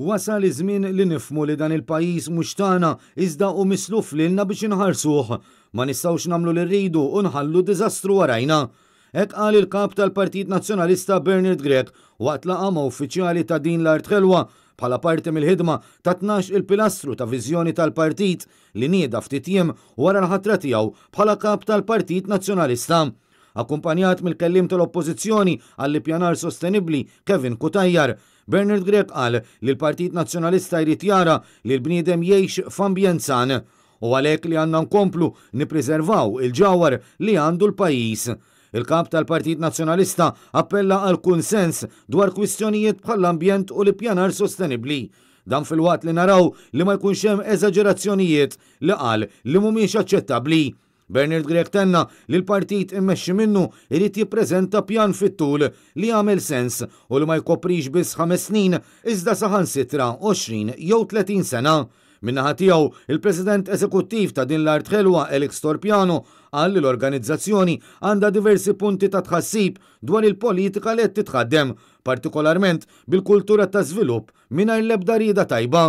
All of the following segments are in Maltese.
Wasal iż-żmien li nifmu li dan il-pajjiż mhux tagħna iżda u misluf lilna biex inħarsuh. Ma nistgħux nagħmlu li rridu u nħallu diżastru warajna. Ek qal il-kap tal-Partit Nazzjonalista Bernard Grek waqt laqama uffiċjali ta' din l-art ħelwa bħala parti mill-ħidma ta' tnax il-pilastru ta' viżjoni tal-partit li nieda ftit jiem wara l-ħatra tiegħu bħala kap tal-Partit Nazzjonalista akkumpanjat mill-kellim tal-Oppożizzjoni għall pjanar sostenibli Kevin Kutajjar. Bernard Grek qal li l-Partit Nazzjonalista jrid jara li l-bniedem jgħix f'ambjent san u għalhekk li għandna nkomplu nippreservaw il-ġawar li għandu l-pajjiż il-kap tal-Partit Nazzjonalista appella għal kunsens dwar kwistjonijiet bħall-ambjent u l-pjanar sostenibli. Dan fil-waqt li naraw li ma jkunx hemm eżaġerazzjonijiet li qal li mhumiex aċċettabbli. Bernard Grek tenna li l-partit immexxi minnu irid jippreżenta pjan fit-tul li għamel sens u li ma jkoprix biss ħames snin iżda saħan sitra 20 jew 30 sena. Min-naħa tiegħu il-President Eżekuttiv ta' din l-art ħelwa Elix Torpiano għal li l-organizzazzjoni għandha diversi punti ta' tħassib dwar il-politika li qed titħaddem, partikolarment bil-kultura ta' żvilupp mingħajr l-ebda rieda tajba.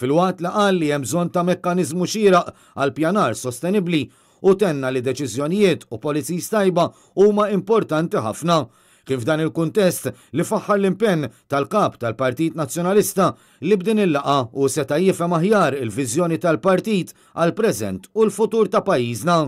Fil-waqt li qal li hemm bżonn ta' mekkaniżmu xieraq għal pjanar sostenibbli u tenna li deċiżjonijiet u polizija stajba huma importanti ħafna kif dan il-kuntest li faħħar l-impenn tal-kap tal-Partit Nazzjonalista li b'din il-laqa u seta' jifhem aħjar il-viżjoni tal-partit għal-preżent u l-futur ta' pajjiżna.